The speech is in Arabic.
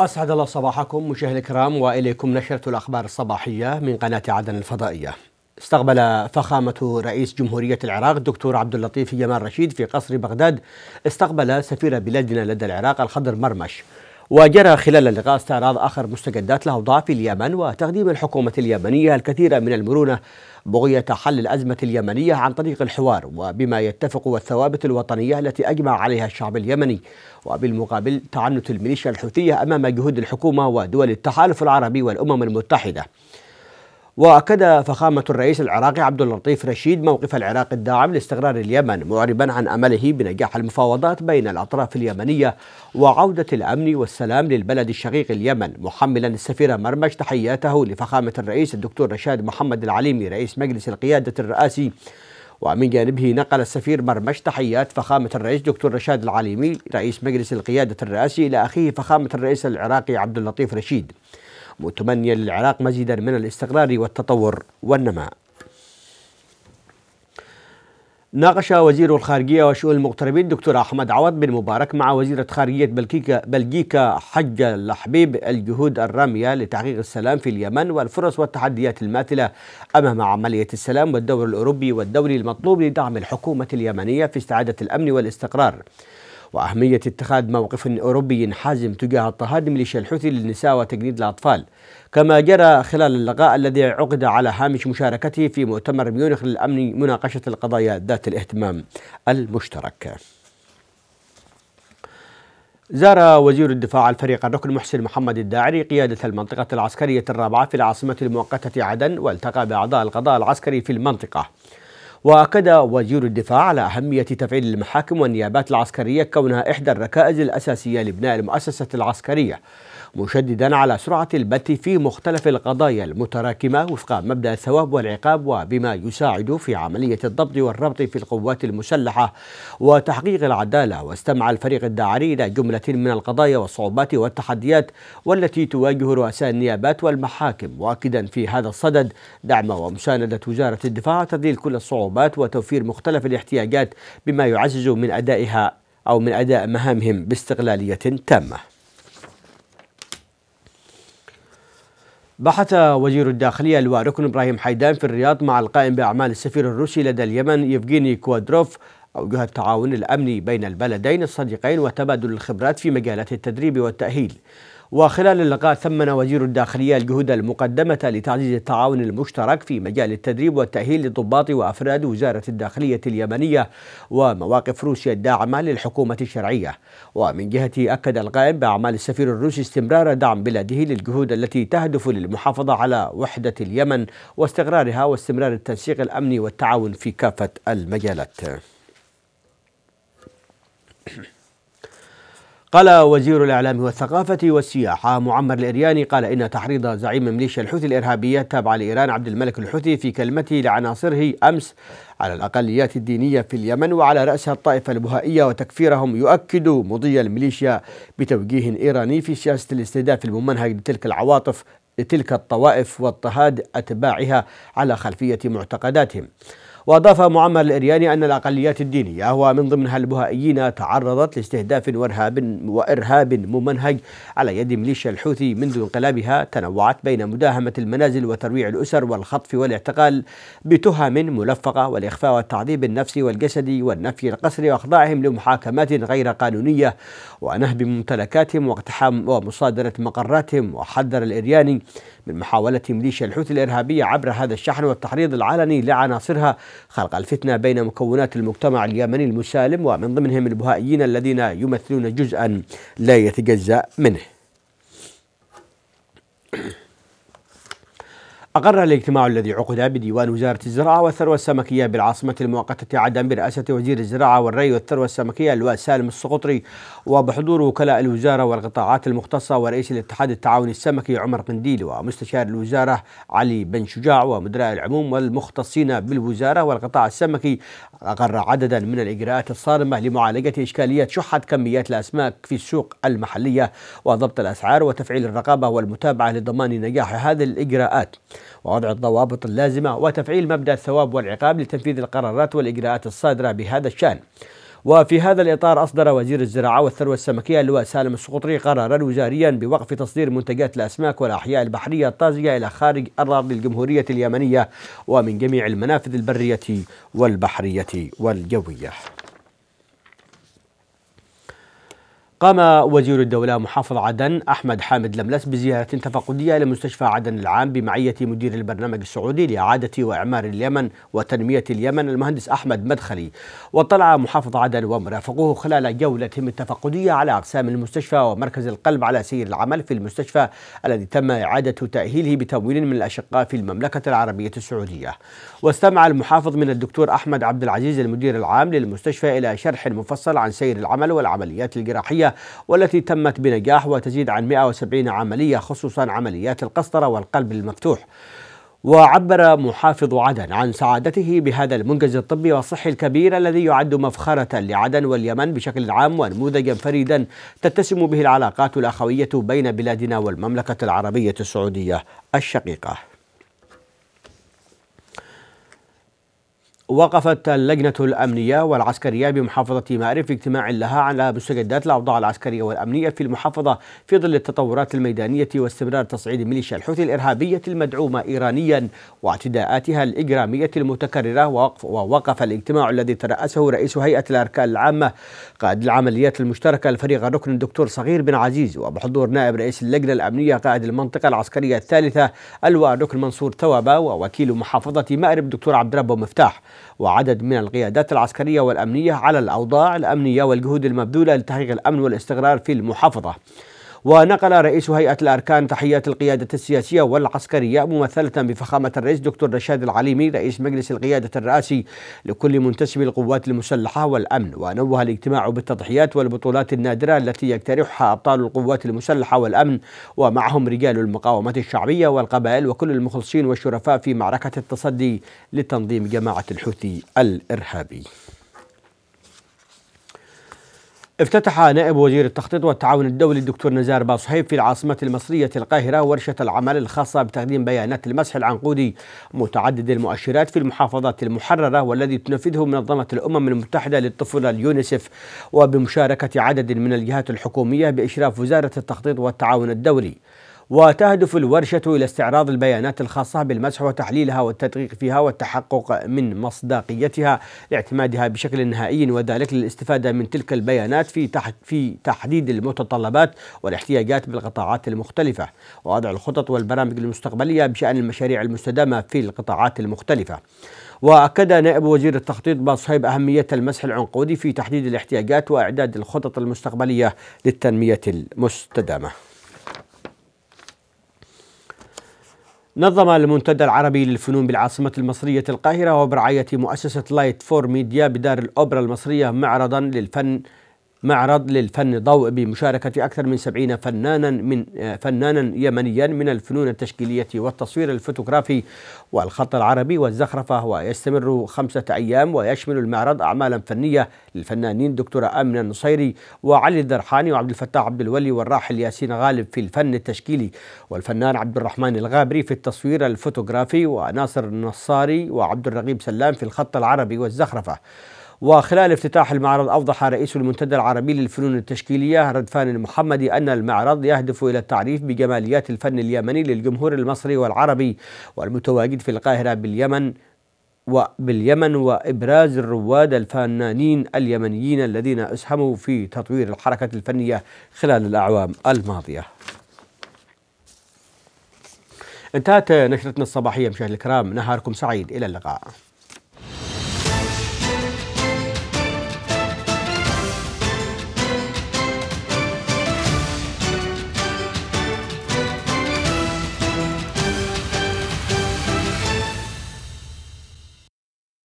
أسعد الله صباحكم مشاهدي الكرام وإليكم نشرة الأخبار الصباحية من قناة عدن الفضائية استقبل فخامة رئيس جمهورية العراق الدكتور عبد اللطيف جمال رشيد في قصر بغداد استقبل سفير بلادنا لدى العراق الخضر مرمش وجرى خلال اللقاء استعراض آخر مستجدات الاوضاع في اليمن وتقديم الحكومة اليمنية الكثير من المرونة بغية حل الأزمة اليمنية عن طريق الحوار وبما يتفق والثوابت الوطنية التي أجمع عليها الشعب اليمني وبالمقابل تعنت الميليشيا الحوثية أمام جهود الحكومة ودول التحالف العربي والأمم المتحدة واكد فخامه الرئيس العراقي عبد اللطيف رشيد موقف العراق الداعم لاستقرار اليمن معربا عن امله بنجاح المفاوضات بين الاطراف اليمنيه وعوده الامن والسلام للبلد الشقيق اليمن محملا السفير مرمش تحياته لفخامه الرئيس الدكتور رشاد محمد العليمي رئيس مجلس القياده الرئاسي ومن جانبه نقل السفير مرمش تحيات فخامة الرئيس دكتور رشاد العليمي رئيس مجلس القيادة الرئاسي إلى أخيه فخامة الرئيس العراقي عبد اللطيف رشيد متمنيا للعراق مزيدا من الاستقرار والتطور والنماء ناقش وزير الخارجية وشؤون المغتربين دكتور أحمد عوض بن مبارك مع وزيرة خارجية بلجيكا, بلجيكا حج الحبيب الجهود الرامية لتحقيق السلام في اليمن والفرص والتحديات الماثلة أمام عملية السلام والدور الأوروبي والدولي المطلوب لدعم الحكومة اليمنية في استعادة الأمن والاستقرار وأهمية اتخاذ موقف أوروبي حازم تجاه اضطهاد ميليشيا الحوثي للنساء وتجنيد الأطفال كما جرى خلال اللقاء الذي عقد على هامش مشاركته في مؤتمر ميونخ للأمن مناقشة القضايا ذات الاهتمام المشترك زار وزير الدفاع الفريق الركن محسن محمد الداعري قيادة المنطقة العسكرية الرابعة في العاصمة المؤقتة عدن والتقى بأعضاء القضاء العسكري في المنطقة وأكد وزير الدفاع على أهمية تفعيل المحاكم والنيابات العسكرية كونها إحدى الركائز الأساسية لبناء المؤسسة العسكرية مشددا على سرعة البت في مختلف القضايا المتراكمة وفق مبدأ الثواب والعقاب وبما يساعد في عملية الضبط والربط في القوات المسلحة وتحقيق العدالة واستمع الفريق الداعري إلى جملة من القضايا والصعوبات والتحديات والتي تواجه رؤساء النيابات والمحاكم مؤكدا في هذا الصدد دعم ومساندة وزارة الدفاع تذليل كل الصعوبات وتوفير مختلف الاحتياجات بما يعزز من أدائها أو من أداء مهامهم باستقلالية تامة بحث وزير الداخلية الواركن إبراهيم حيدان في الرياض مع القائم بأعمال السفير الروسي لدى اليمن يفغيني كوادروف أوجه التعاون الأمني بين البلدين الصديقين وتبادل الخبرات في مجالات التدريب والتأهيل وخلال اللقاء ثمن وزير الداخلية الجهود المقدمة لتعزيز التعاون المشترك في مجال التدريب والتأهيل للضباط وأفراد وزارة الداخلية اليمنية ومواقف روسيا الداعمة للحكومة الشرعية ومن جهته أكد القائم بأعمال السفير الروسي استمرار دعم بلاده للجهود التي تهدف للمحافظة على وحدة اليمن واستقرارها واستمرار التنسيق الأمني والتعاون في كافة المجالات قال وزير الإعلام والثقافة والسياحة معمر الإرياني قال إن تحريض زعيم ميليشيا الحوثي الإرهابية التابعة لإيران عبد الملك الحوثي في كلمته لعناصره أمس على الأقليات الدينية في اليمن وعلى رأسها الطائفة البهائية وتكفيرهم يؤكد مضي الميليشيا بتوجيه إيراني في سياسة الاستهداف الممنهج لتلك العواطف لتلك الطوائف واضطهاد أتباعها على خلفية معتقداتهم وأضاف معمر الإرياني أن الأقليات الدينية ومن ضمنها البهائيين تعرضت لاستهداف وإرهاب, وإرهاب ممنهج على يد ميليشيا الحوثي منذ انقلابها تنوعت بين مداهمة المنازل وترويع الأسر والخطف والاعتقال بتهم ملفقة والإخفاء والتعذيب النفسي والجسدي والنفي القسري وإخضاعهم لمحاكمات غير قانونية ونهب ممتلكاتهم واقتحام ومصادرة مقراتهم وحذر الإرياني من محاولة ميليشيا الحوثي الإرهابية عبر هذا الشحن والتحريض العلني لعناصرها خلق الفتنة بين مكونات المجتمع اليمني المسالم ومن ضمنهم البهائيين الذين يمثلون جزءا لا يتجزأ منه أقر الاجتماع الذي عقد بديوان وزارة الزراعة والثروة السمكية بالعاصمة المؤقتة عدن برئاسة وزير الزراعة والري والثروة السمكية اللواء سالم السقطري وبحضور وكلاء الوزارة والقطاعات المختصة ورئيس الاتحاد التعاوني السمكي عمر قنديل ومستشار الوزارة علي بن شجاع ومدراء العموم والمختصين بالوزارة والقطاع السمكي أقر عددا من الإجراءات الصارمة لمعالجة إشكالية شحة كميات الأسماك في السوق المحلية وضبط الأسعار وتفعيل الرقابة والمتابعة لضمان نجاح هذه الإجراءات ووضع الضوابط اللازمة وتفعيل مبدأ الثواب والعقاب لتنفيذ القرارات والإجراءات الصادرة بهذا الشأن وفي هذا الإطار أصدر وزير الزراعة والثروة السمكية اللواء سالم السقطري قرارا وزاريا بوقف تصدير منتجات الأسماك والأحياء البحرية الطازجة إلى خارج أراضي الجمهورية اليمنية ومن جميع المنافذ البرية والبحرية والجوية قام وزير الدولة محافظ عدن أحمد حامد لملس بزيارة تفقدية لمستشفى عدن العام بمعية مدير البرنامج السعودي لإعادة وإعمار اليمن وتنمية اليمن المهندس أحمد مدخلي واطلع محافظ عدن ومرافقوه خلال جولة التفقدية على أقسام المستشفى ومركز القلب على سير العمل في المستشفى الذي تم إعادة تأهيله بتمويل من الأشقاء في المملكة العربية السعودية واستمع المحافظ من الدكتور أحمد عبد العزيز المدير العام للمستشفى إلى شرح مفصل عن سير العمل والعمليات الجراحية والتي تمت بنجاح وتزيد عن 170 عملية خصوصا عمليات القسطرة والقلب المفتوح وعبر محافظ عدن عن سعادته بهذا المنجز الطبي والصحي الكبير الذي يعد مفخرة لعدن واليمن بشكل عام ونموذجا فريدا تتسم به العلاقات الأخوية بين بلادنا والمملكة العربية السعودية الشقيقة وقفت اللجنة الأمنية والعسكرية بمحافظة مأرب في اجتماع لها على مستجدات الأوضاع العسكرية والأمنية في المحافظة في ظل التطورات الميدانية واستمرار تصعيد ميليشيا الحوثي الإرهابية المدعومة إيرانيا واعتداءاتها الإجرامية المتكررة ووقف, ووقف الاجتماع الذي ترأسه رئيس هيئة الأركان العامة قائد العمليات المشتركة الفريق الركن الدكتور صغير بن عزيز وبحضور نائب رئيس اللجنة الأمنية قائد المنطقة العسكرية الثالثة الواء الركن منصور توابا ووكيل محافظة مأرب دكتور عبد ربه مفتاح وعدد من القيادات العسكرية والأمنية على الأوضاع الأمنية والجهود المبذولة لتحقيق الأمن والاستقرار في المحافظة ونقل رئيس هيئة الأركان تحيات القيادة السياسية والعسكرية ممثلة بفخامة الرئيس دكتور رشاد العليمي رئيس مجلس القيادة الرئاسي لكل منتسبي القوات المسلحة والأمن ونوه الاجتماع بالتضحيات والبطولات النادرة التي يقترحها أبطال القوات المسلحة والأمن ومعهم رجال المقاومة الشعبية والقبائل وكل المخلصين والشرفاء في معركة التصدي لتنظيم جماعة الحوثي الإرهابي افتتح نائب وزير التخطيط والتعاون الدولي الدكتور نزار باصحيب في العاصمة المصرية القاهرة ورشة العمل الخاصة بتقديم بيانات المسح العنقودي متعدد المؤشرات في المحافظات المحررة والذي تنفذه منظمة الأمم المتحدة للطفولة اليونيسف وبمشاركة عدد من الجهات الحكومية بإشراف وزارة التخطيط والتعاون الدولي وتهدف الورشة إلى استعراض البيانات الخاصة بالمسح وتحليلها والتدقيق فيها والتحقق من مصداقيتها لاعتمادها بشكل نهائي وذلك للاستفادة من تلك البيانات في في تحديد المتطلبات والاحتياجات بالقطاعات المختلفة ووضع الخطط والبرامج المستقبلية بشأن المشاريع المستدامة في القطاعات المختلفة. وأكد نائب وزير التخطيط باصهيب أهمية المسح العنقودي في تحديد الاحتياجات وإعداد الخطط المستقبلية للتنمية المستدامة نظم المنتدى العربي للفنون بالعاصمة المصرية القاهرة وبرعاية مؤسسة لايت فور ميديا بدار الأوبرا المصرية معرضا للفن معرض للفن ضوء بمشاركة أكثر من سبعين فنانا من فنانا يمنيا من الفنون التشكيلية والتصوير الفوتوغرافي والخط العربي والزخرفة ويستمر خمسة أيام ويشمل المعرض أعمالا فنية للفنانين دكتورة آمنة النصيري وعلي الدرحاني وعبد الفتاح عبد الولي والراحل ياسين غالب في الفن التشكيلي والفنان عبد الرحمن الغابري في التصوير الفوتوغرافي وناصر النصاري وعبد الرغيب سلام في الخط العربي والزخرفة وخلال افتتاح المعرض أوضح رئيس المنتدى العربي للفنون التشكيلية ردفان المحمدي أن المعرض يهدف إلى التعريف بجماليات الفن اليمني للجمهور المصري والعربي والمتواجد في القاهرة باليمن وباليمن وإبراز الرواد الفنانين اليمنيين الذين أسهموا في تطوير الحركة الفنية خلال الأعوام الماضية انتهت نشرتنا الصباحية مشاهد الكرام نهاركم سعيد إلى اللقاء